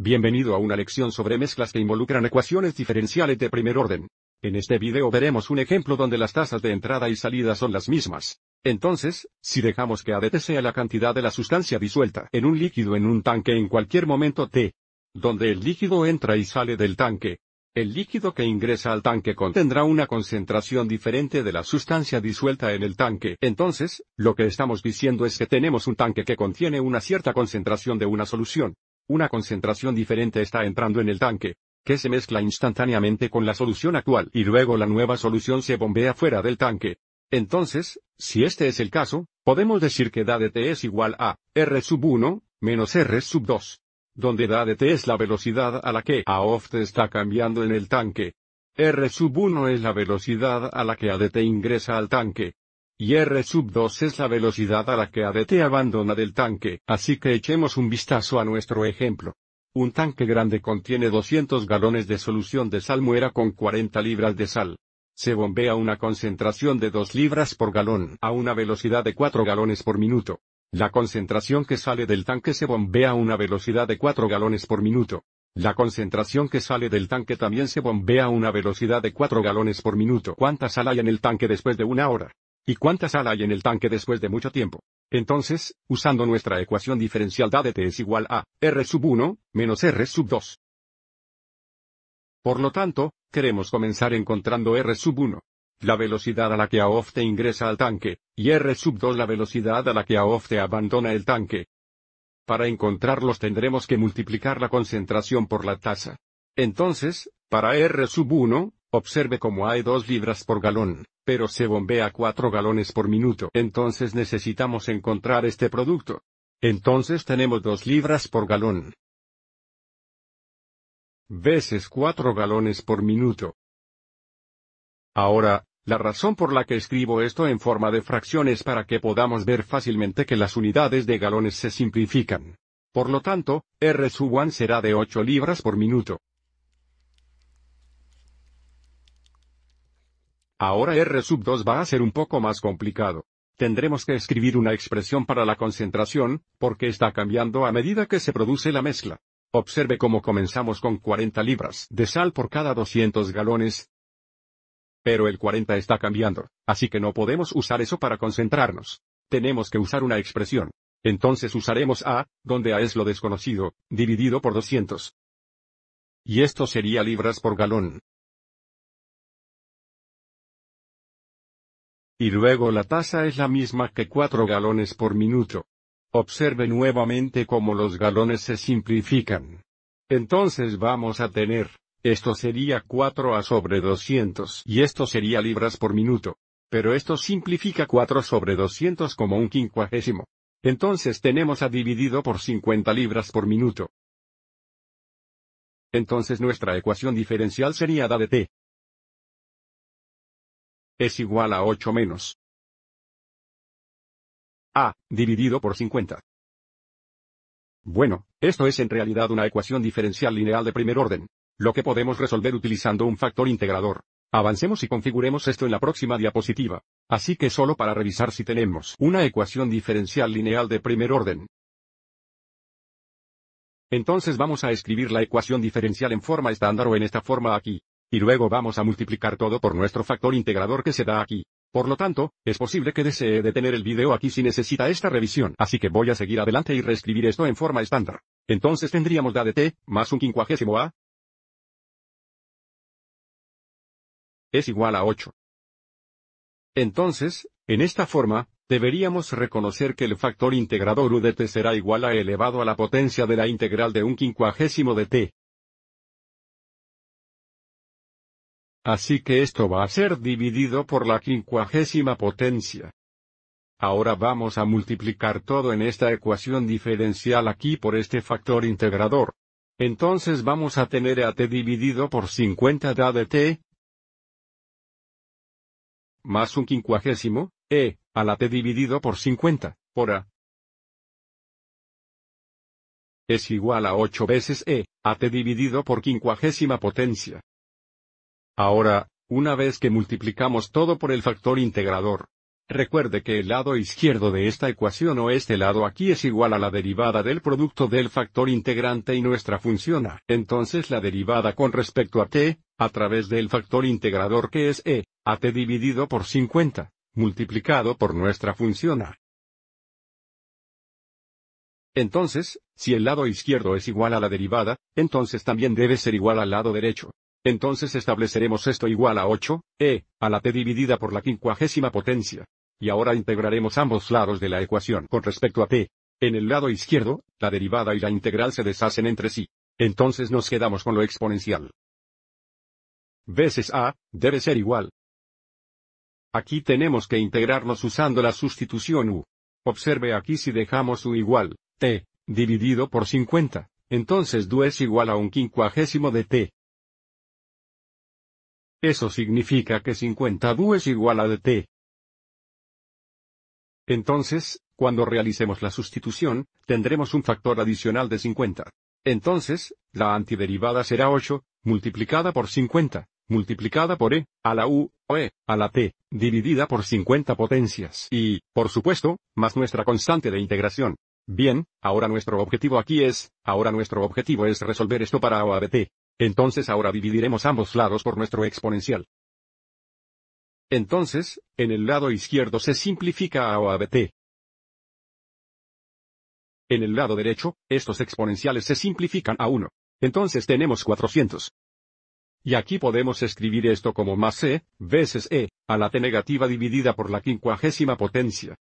Bienvenido a una lección sobre mezclas que involucran ecuaciones diferenciales de primer orden. En este video veremos un ejemplo donde las tasas de entrada y salida son las mismas. Entonces, si dejamos que ADT sea la cantidad de la sustancia disuelta en un líquido en un tanque en cualquier momento T, donde el líquido entra y sale del tanque, el líquido que ingresa al tanque contendrá una concentración diferente de la sustancia disuelta en el tanque. Entonces, lo que estamos diciendo es que tenemos un tanque que contiene una cierta concentración de una solución. Una concentración diferente está entrando en el tanque, que se mezcla instantáneamente con la solución actual y luego la nueva solución se bombea fuera del tanque. Entonces, si este es el caso, podemos decir que t es igual a R sub 1 menos R sub 2, donde DADT es la velocidad a la que AOFT está cambiando en el tanque. R sub 1 es la velocidad a la que ADT ingresa al tanque. Y R sub 2 es la velocidad a la que ADT abandona del tanque, así que echemos un vistazo a nuestro ejemplo. Un tanque grande contiene 200 galones de solución de sal muera con 40 libras de sal. Se bombea una concentración de 2 libras por galón a una velocidad de 4 galones por minuto. La concentración que sale del tanque se bombea a una velocidad de 4 galones por minuto. La concentración que sale del tanque también se bombea a una velocidad de 4 galones por minuto. ¿Cuánta sal hay en el tanque después de una hora? ¿Y cuánta sal hay en el tanque después de mucho tiempo? Entonces, usando nuestra ecuación diferencial DT es igual a R sub 1 menos R sub 2. Por lo tanto, queremos comenzar encontrando R sub 1, la velocidad a la que AOFTE ingresa al tanque, y R sub 2 la velocidad a la que AOFTE abandona el tanque. Para encontrarlos tendremos que multiplicar la concentración por la tasa. Entonces, para R sub 1, Observe cómo hay 2 libras por galón, pero se bombea 4 galones por minuto. Entonces necesitamos encontrar este producto. Entonces tenemos 2 libras por galón. Veces 4 galones por minuto. Ahora, la razón por la que escribo esto en forma de fracción es para que podamos ver fácilmente que las unidades de galones se simplifican. Por lo tanto, R sub 1 será de 8 libras por minuto. Ahora R sub 2 va a ser un poco más complicado. Tendremos que escribir una expresión para la concentración, porque está cambiando a medida que se produce la mezcla. Observe cómo comenzamos con 40 libras de sal por cada 200 galones. Pero el 40 está cambiando, así que no podemos usar eso para concentrarnos. Tenemos que usar una expresión. Entonces usaremos A, donde A es lo desconocido, dividido por 200. Y esto sería libras por galón. Y luego la tasa es la misma que 4 galones por minuto. Observe nuevamente cómo los galones se simplifican. Entonces vamos a tener, esto sería 4 a sobre 200 y esto sería libras por minuto. Pero esto simplifica 4 sobre 200 como un quincuagésimo. Entonces tenemos a dividido por 50 libras por minuto. Entonces nuestra ecuación diferencial sería da de t es igual a 8 menos a dividido por 50. Bueno, esto es en realidad una ecuación diferencial lineal de primer orden, lo que podemos resolver utilizando un factor integrador. Avancemos y configuremos esto en la próxima diapositiva. Así que solo para revisar si tenemos una ecuación diferencial lineal de primer orden. Entonces vamos a escribir la ecuación diferencial en forma estándar o en esta forma aquí. Y luego vamos a multiplicar todo por nuestro factor integrador que se da aquí. Por lo tanto, es posible que desee detener el video aquí si necesita esta revisión, así que voy a seguir adelante y reescribir esto en forma estándar. Entonces tendríamos la de t, más un quincuagésimo a, es igual a 8. Entonces, en esta forma, deberíamos reconocer que el factor integrador u de t será igual a elevado a la potencia de la integral de un quincuagésimo de t. Así que esto va a ser dividido por la quincuagésima potencia. Ahora vamos a multiplicar todo en esta ecuación diferencial aquí por este factor integrador. Entonces vamos a tener a t dividido por 50 da de t más un quincuagésimo, e, a la t dividido por 50, por a. Es igual a 8 veces e, a t dividido por quincuagésima potencia. Ahora, una vez que multiplicamos todo por el factor integrador, recuerde que el lado izquierdo de esta ecuación o este lado aquí es igual a la derivada del producto del factor integrante y nuestra función a. Entonces la derivada con respecto a t, a través del factor integrador que es e, a t dividido por 50, multiplicado por nuestra función Entonces, si el lado izquierdo es igual a la derivada, entonces también debe ser igual al lado derecho. Entonces estableceremos esto igual a 8, e, a la t dividida por la quincuagésima potencia. Y ahora integraremos ambos lados de la ecuación con respecto a t. En el lado izquierdo, la derivada y la integral se deshacen entre sí. Entonces nos quedamos con lo exponencial. Veces a, debe ser igual. Aquí tenemos que integrarnos usando la sustitución u. Observe aquí si dejamos u igual, t, e, dividido por 50, entonces du es igual a un quincuagésimo de t. Eso significa que 50 u es igual a dt. Entonces, cuando realicemos la sustitución, tendremos un factor adicional de 50. Entonces, la antiderivada será 8, multiplicada por 50, multiplicada por e, a la u, o e, a la t, dividida por 50 potencias y, por supuesto, más nuestra constante de integración. Bien, ahora nuestro objetivo aquí es, ahora nuestro objetivo es resolver esto para T. Entonces ahora dividiremos ambos lados por nuestro exponencial. Entonces, en el lado izquierdo se simplifica a O a En el lado derecho, estos exponenciales se simplifican a 1. Entonces tenemos 400. Y aquí podemos escribir esto como más e veces e, a la t negativa dividida por la quincuagésima potencia.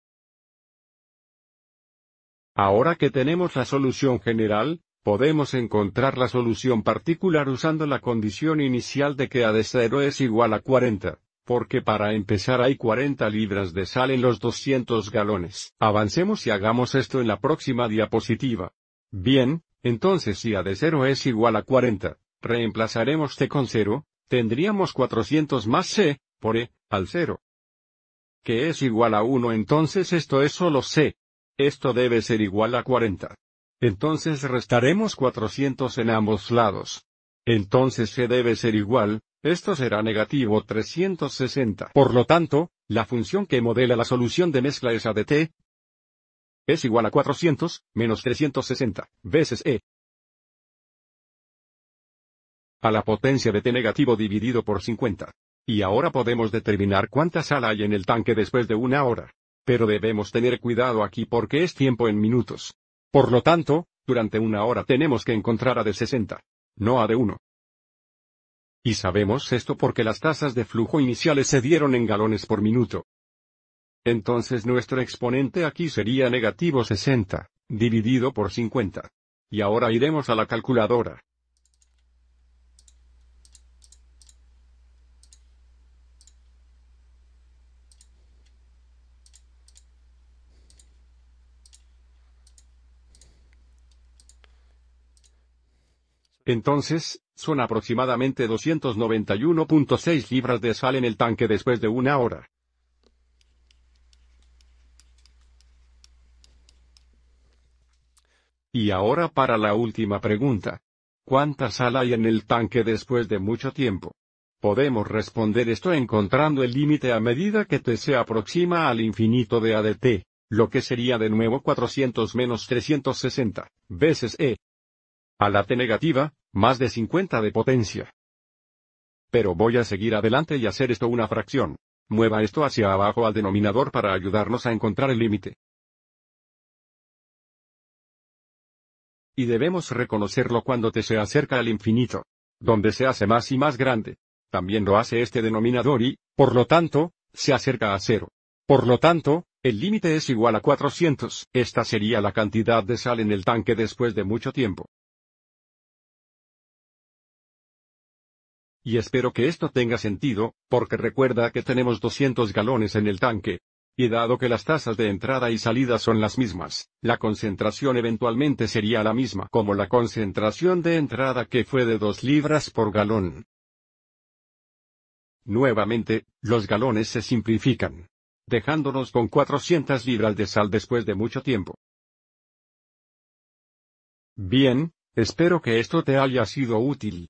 Ahora que tenemos la solución general, podemos encontrar la solución particular usando la condición inicial de que A de 0 es igual a 40, porque para empezar hay 40 libras de sal en los 200 galones. Avancemos y hagamos esto en la próxima diapositiva. Bien, entonces si A de 0 es igual a 40, reemplazaremos T con 0, tendríamos 400 más C, por E, al 0. Que es igual a 1 entonces esto es solo C. Esto debe ser igual a 40. Entonces restaremos 400 en ambos lados. Entonces se debe ser igual, esto será negativo 360. Por lo tanto, la función que modela la solución de mezcla es a de t es igual a 400 menos 360 veces e a la potencia de t negativo dividido por 50. Y ahora podemos determinar cuánta sal hay en el tanque después de una hora. Pero debemos tener cuidado aquí porque es tiempo en minutos. Por lo tanto, durante una hora tenemos que encontrar a de 60. No a de 1. Y sabemos esto porque las tasas de flujo iniciales se dieron en galones por minuto. Entonces nuestro exponente aquí sería negativo 60, dividido por 50. Y ahora iremos a la calculadora. Entonces, son aproximadamente 291.6 libras de sal en el tanque después de una hora. Y ahora para la última pregunta. ¿Cuánta sal hay en el tanque después de mucho tiempo? Podemos responder esto encontrando el límite a medida que T se aproxima al infinito de ADT, lo que sería de nuevo 400 menos 360, veces E, a la t negativa, más de 50 de potencia. Pero voy a seguir adelante y hacer esto una fracción. Mueva esto hacia abajo al denominador para ayudarnos a encontrar el límite. Y debemos reconocerlo cuando te se acerca al infinito, donde se hace más y más grande. También lo hace este denominador y, por lo tanto, se acerca a cero. Por lo tanto, el límite es igual a 400. Esta sería la cantidad de sal en el tanque después de mucho tiempo. Y espero que esto tenga sentido, porque recuerda que tenemos 200 galones en el tanque. Y dado que las tasas de entrada y salida son las mismas, la concentración eventualmente sería la misma como la concentración de entrada que fue de 2 libras por galón. Nuevamente, los galones se simplifican, dejándonos con 400 libras de sal después de mucho tiempo. Bien, espero que esto te haya sido útil.